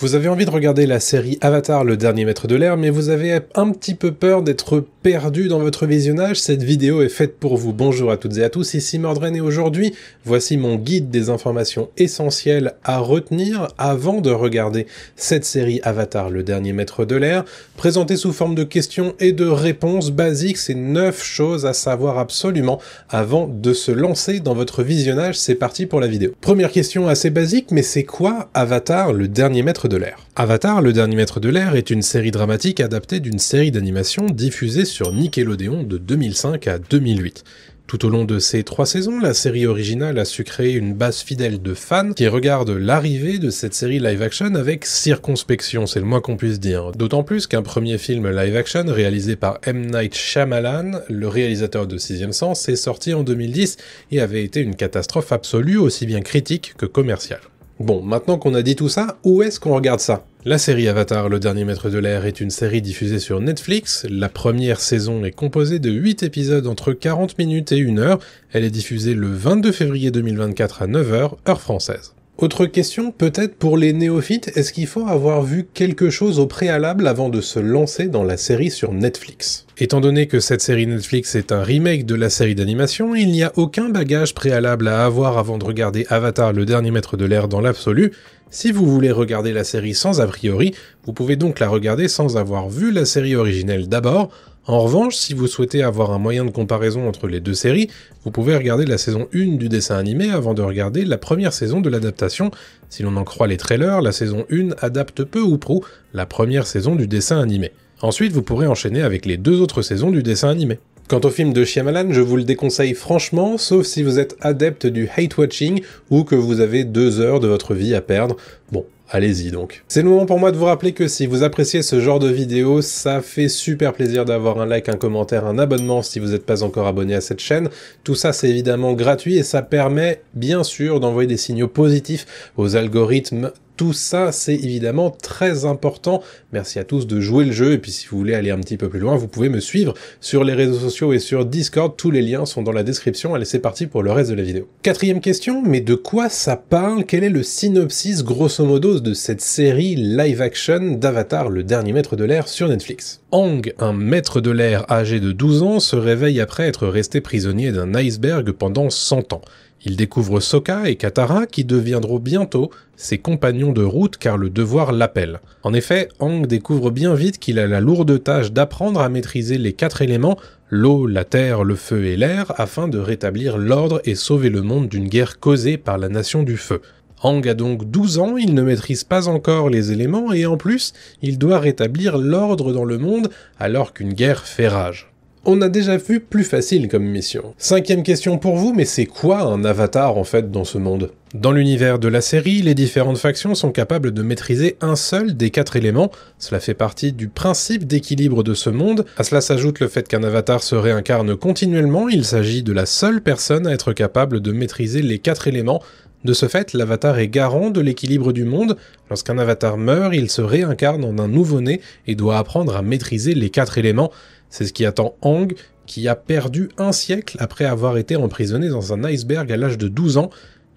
Vous avez envie de regarder la série Avatar le dernier maître de l'air, mais vous avez un petit peu peur d'être perdu dans votre visionnage, cette vidéo est faite pour vous. Bonjour à toutes et à tous, ici Mordren et aujourd'hui, voici mon guide des informations essentielles à retenir avant de regarder cette série Avatar le dernier maître de l'air, présentée sous forme de questions et de réponses basiques, c'est 9 choses à savoir absolument avant de se lancer dans votre visionnage, c'est parti pour la vidéo. Première question assez basique, mais c'est quoi Avatar le dernier maître de l'air. Avatar, le dernier maître de l'air, est une série dramatique adaptée d'une série d'animation diffusée sur Nickelodeon de 2005 à 2008. Tout au long de ces trois saisons, la série originale a su créer une base fidèle de fans qui regardent l'arrivée de cette série live-action avec circonspection, c'est le moins qu'on puisse dire. D'autant plus qu'un premier film live-action réalisé par M. Night Shyamalan, le réalisateur de Sixième Sens, est sorti en 2010 et avait été une catastrophe absolue aussi bien critique que commerciale. Bon, maintenant qu'on a dit tout ça, où est-ce qu'on regarde ça La série Avatar, le dernier maître de l'air, est une série diffusée sur Netflix. La première saison est composée de 8 épisodes entre 40 minutes et 1 heure. Elle est diffusée le 22 février 2024 à 9h, heure française. Autre question, peut-être pour les néophytes, est-ce qu'il faut avoir vu quelque chose au préalable avant de se lancer dans la série sur Netflix Étant donné que cette série Netflix est un remake de la série d'animation, il n'y a aucun bagage préalable à avoir avant de regarder Avatar le dernier maître de l'air dans l'absolu. Si vous voulez regarder la série sans a priori, vous pouvez donc la regarder sans avoir vu la série originelle d'abord, en revanche, si vous souhaitez avoir un moyen de comparaison entre les deux séries, vous pouvez regarder la saison 1 du dessin animé avant de regarder la première saison de l'adaptation. Si l'on en croit les trailers, la saison 1 adapte peu ou prou la première saison du dessin animé. Ensuite, vous pourrez enchaîner avec les deux autres saisons du dessin animé. Quant au film de Shyamalan, je vous le déconseille franchement, sauf si vous êtes adepte du hate-watching ou que vous avez deux heures de votre vie à perdre. Bon, allez-y donc. C'est le moment pour moi de vous rappeler que si vous appréciez ce genre de vidéo, ça fait super plaisir d'avoir un like, un commentaire, un abonnement si vous n'êtes pas encore abonné à cette chaîne. Tout ça c'est évidemment gratuit et ça permet bien sûr d'envoyer des signaux positifs aux algorithmes tout ça, c'est évidemment très important. Merci à tous de jouer le jeu. Et puis, si vous voulez aller un petit peu plus loin, vous pouvez me suivre sur les réseaux sociaux et sur Discord. Tous les liens sont dans la description. Allez, c'est parti pour le reste de la vidéo. Quatrième question, mais de quoi ça parle Quel est le synopsis grosso modo de cette série live action d'Avatar, le dernier maître de l'air sur Netflix Hang, un maître de l'air âgé de 12 ans, se réveille après être resté prisonnier d'un iceberg pendant 100 ans. Il découvre Sokka et Katara qui deviendront bientôt ses compagnons de route car le devoir l'appelle. En effet, Ang découvre bien vite qu'il a la lourde tâche d'apprendre à maîtriser les quatre éléments, l'eau, la terre, le feu et l'air, afin de rétablir l'ordre et sauver le monde d'une guerre causée par la nation du feu. Hang a donc 12 ans, il ne maîtrise pas encore les éléments et en plus, il doit rétablir l'ordre dans le monde alors qu'une guerre fait rage on a déjà vu plus facile comme mission. Cinquième question pour vous, mais c'est quoi un avatar en fait dans ce monde Dans l'univers de la série, les différentes factions sont capables de maîtriser un seul des quatre éléments, cela fait partie du principe d'équilibre de ce monde, à cela s'ajoute le fait qu'un avatar se réincarne continuellement, il s'agit de la seule personne à être capable de maîtriser les quatre éléments, de ce fait, l'avatar est garant de l'équilibre du monde. Lorsqu'un avatar meurt, il se réincarne en un nouveau-né et doit apprendre à maîtriser les quatre éléments. C'est ce qui attend Hang, qui a perdu un siècle après avoir été emprisonné dans un iceberg à l'âge de 12 ans.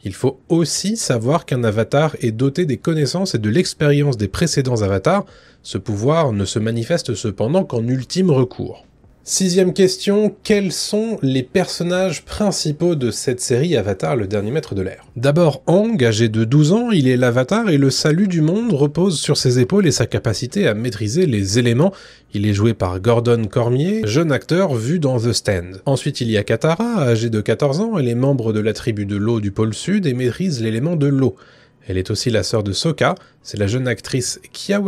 Il faut aussi savoir qu'un avatar est doté des connaissances et de l'expérience des précédents avatars. Ce pouvoir ne se manifeste cependant qu'en ultime recours. Sixième question, quels sont les personnages principaux de cette série Avatar, le dernier maître de l'air D'abord Ang, âgé de 12 ans, il est l'avatar et le salut du monde repose sur ses épaules et sa capacité à maîtriser les éléments. Il est joué par Gordon Cormier, jeune acteur vu dans The Stand. Ensuite il y a Katara, âgée de 14 ans, elle est membre de la tribu de l'eau du pôle sud et maîtrise l'élément de l'eau. Elle est aussi la sœur de Sokka, c'est la jeune actrice Kia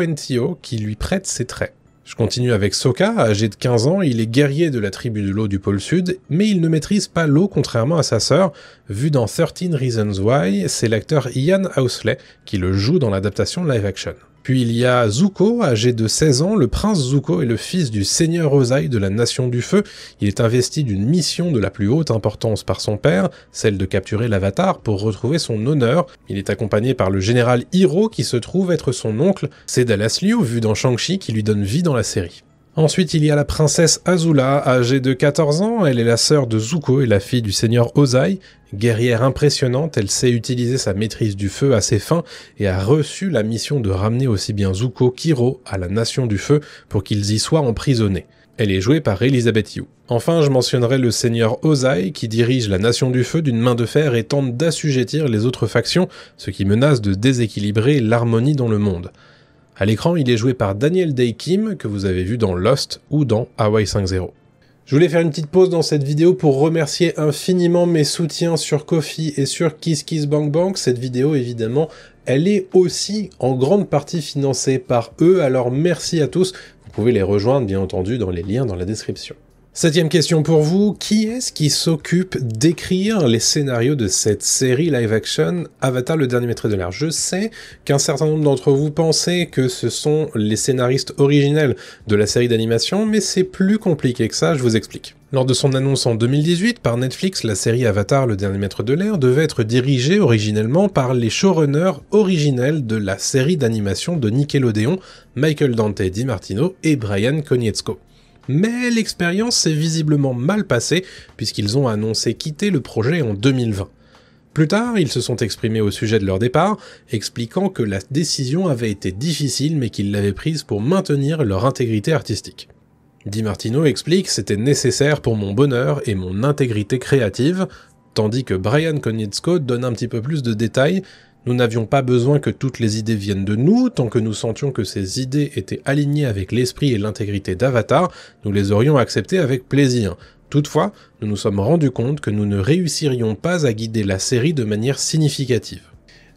qui lui prête ses traits. Je continue avec Sokka, âgé de 15 ans, il est guerrier de la tribu de l'eau du pôle sud, mais il ne maîtrise pas l'eau contrairement à sa sœur. Vu dans 13 Reasons Why, c'est l'acteur Ian Housley qui le joue dans l'adaptation live action. Puis il y a Zuko, âgé de 16 ans. Le prince Zuko est le fils du seigneur Ozai de la Nation du Feu. Il est investi d'une mission de la plus haute importance par son père, celle de capturer l'Avatar pour retrouver son honneur. Il est accompagné par le général Hiro qui se trouve être son oncle. C'est Dallas Liu, vu dans Shang-Chi, qui lui donne vie dans la série. Ensuite, il y a la princesse Azula, âgée de 14 ans. Elle est la sœur de Zuko et la fille du seigneur Ozai. Guerrière impressionnante, elle sait utiliser sa maîtrise du feu à ses fins et a reçu la mission de ramener aussi bien Zuko qu'Hiro à la Nation du Feu pour qu'ils y soient emprisonnés. Elle est jouée par Elizabeth Yu. Enfin, je mentionnerai le seigneur Ozai qui dirige la Nation du Feu d'une main de fer et tente d'assujettir les autres factions, ce qui menace de déséquilibrer l'harmonie dans le monde. À l'écran, il est joué par Daniel Day Kim, que vous avez vu dans Lost ou dans Hawaii 5.0. Je voulais faire une petite pause dans cette vidéo pour remercier infiniment mes soutiens sur Kofi et sur Kiss Bank Bank. Cette vidéo, évidemment, elle est aussi en grande partie financée par eux, alors merci à tous. Vous pouvez les rejoindre, bien entendu, dans les liens dans la description. Septième question pour vous, qui est-ce qui s'occupe d'écrire les scénarios de cette série live-action Avatar le dernier maître de l'air Je sais qu'un certain nombre d'entre vous pensez que ce sont les scénaristes originels de la série d'animation, mais c'est plus compliqué que ça, je vous explique. Lors de son annonce en 2018 par Netflix, la série Avatar le dernier maître de l'air devait être dirigée originellement par les showrunners originels de la série d'animation de Nickelodeon, Michael Dante DiMartino et Brian Konietzko mais l'expérience s'est visiblement mal passée puisqu'ils ont annoncé quitter le projet en 2020. Plus tard, ils se sont exprimés au sujet de leur départ, expliquant que la décision avait été difficile mais qu'ils l'avaient prise pour maintenir leur intégrité artistique. Di Martino explique c'était nécessaire pour mon bonheur et mon intégrité créative, tandis que Brian Konietzko donne un petit peu plus de détails nous n'avions pas besoin que toutes les idées viennent de nous, tant que nous sentions que ces idées étaient alignées avec l'esprit et l'intégrité d'Avatar, nous les aurions acceptées avec plaisir. Toutefois, nous nous sommes rendus compte que nous ne réussirions pas à guider la série de manière significative.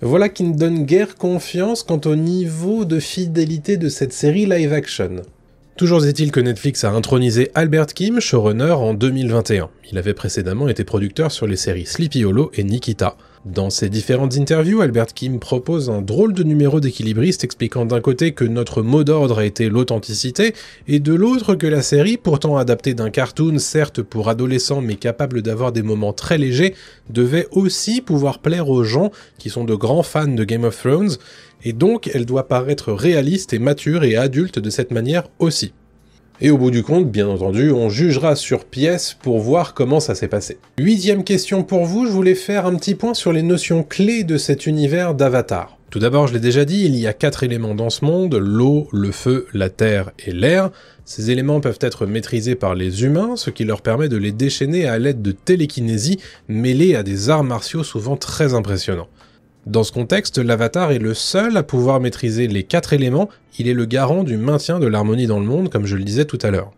Voilà qui ne donne guère confiance quant au niveau de fidélité de cette série live-action. Toujours est-il que Netflix a intronisé Albert Kim, showrunner, en 2021. Il avait précédemment été producteur sur les séries Sleepy Hollow et Nikita. Dans ses différentes interviews, Albert Kim propose un drôle de numéro d'équilibriste expliquant d'un côté que notre mot d'ordre a été l'authenticité et de l'autre que la série, pourtant adaptée d'un cartoon certes pour adolescents mais capable d'avoir des moments très légers, devait aussi pouvoir plaire aux gens qui sont de grands fans de Game of Thrones et donc elle doit paraître réaliste et mature et adulte de cette manière aussi. Et au bout du compte, bien entendu, on jugera sur pièce pour voir comment ça s'est passé. Huitième question pour vous, je voulais faire un petit point sur les notions clés de cet univers d'Avatar. Tout d'abord, je l'ai déjà dit, il y a quatre éléments dans ce monde, l'eau, le feu, la terre et l'air. Ces éléments peuvent être maîtrisés par les humains, ce qui leur permet de les déchaîner à l'aide de télékinésie mêlée à des arts martiaux souvent très impressionnants. Dans ce contexte, l'avatar est le seul à pouvoir maîtriser les quatre éléments, il est le garant du maintien de l'harmonie dans le monde, comme je le disais tout à l'heure.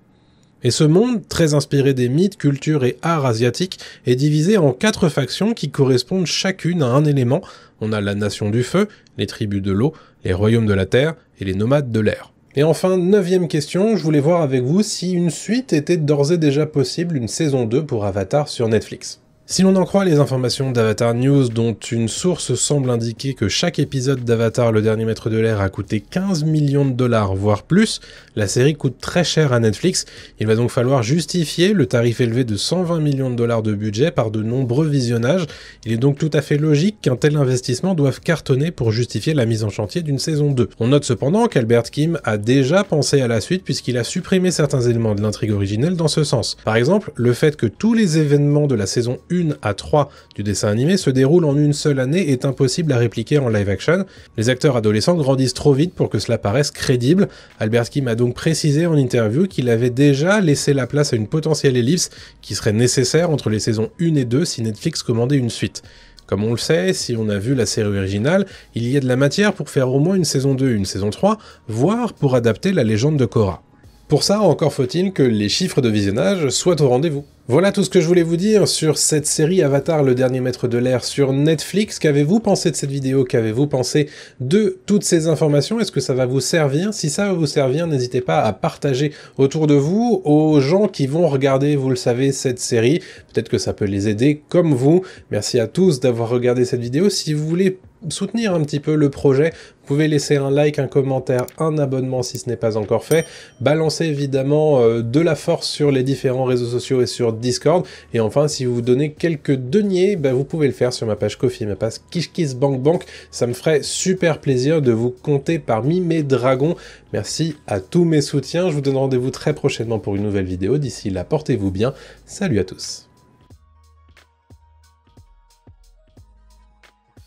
Et ce monde, très inspiré des mythes, cultures et arts asiatiques, est divisé en quatre factions qui correspondent chacune à un élément. On a la nation du feu, les tribus de l'eau, les royaumes de la terre et les nomades de l'air. Et enfin, neuvième question, je voulais voir avec vous si une suite était d'ores et déjà possible, une saison 2 pour Avatar sur Netflix. Si l'on en croit les informations d'Avatar News, dont une source semble indiquer que chaque épisode d'Avatar le dernier maître de l'air a coûté 15 millions de dollars, voire plus, la série coûte très cher à Netflix, il va donc falloir justifier le tarif élevé de 120 millions de dollars de budget par de nombreux visionnages, il est donc tout à fait logique qu'un tel investissement doive cartonner pour justifier la mise en chantier d'une saison 2. On note cependant qu'Albert Kim a déjà pensé à la suite puisqu'il a supprimé certains éléments de l'intrigue originelle dans ce sens. Par exemple, le fait que tous les événements de la saison 1 à 3 du dessin animé se déroule en une seule année est impossible à répliquer en live action. Les acteurs adolescents grandissent trop vite pour que cela paraisse crédible. Alberski m'a donc précisé en interview qu'il avait déjà laissé la place à une potentielle ellipse qui serait nécessaire entre les saisons 1 et 2 si Netflix commandait une suite. Comme on le sait, si on a vu la série originale, il y a de la matière pour faire au moins une saison 2, une saison 3, voire pour adapter la légende de Cora. Pour ça, encore faut-il que les chiffres de visionnage soient au rendez-vous. Voilà tout ce que je voulais vous dire sur cette série Avatar le dernier maître de l'air sur Netflix. Qu'avez-vous pensé de cette vidéo Qu'avez-vous pensé de toutes ces informations Est-ce que ça va vous servir Si ça va vous servir, n'hésitez pas à partager autour de vous aux gens qui vont regarder, vous le savez, cette série. Peut-être que ça peut les aider comme vous. Merci à tous d'avoir regardé cette vidéo. Si vous voulez soutenir un petit peu le projet, vous pouvez laisser un like, un commentaire, un abonnement si ce n'est pas encore fait. Balancez évidemment euh, de la force sur les différents réseaux sociaux et sur Discord Et enfin, si vous donnez quelques deniers, ben, vous pouvez le faire sur ma page Coffee, ma page KishKissBankBank. Bank. Ça me ferait super plaisir de vous compter parmi mes dragons. Merci à tous mes soutiens. Je vous donne rendez-vous très prochainement pour une nouvelle vidéo. D'ici là, portez-vous bien. Salut à tous.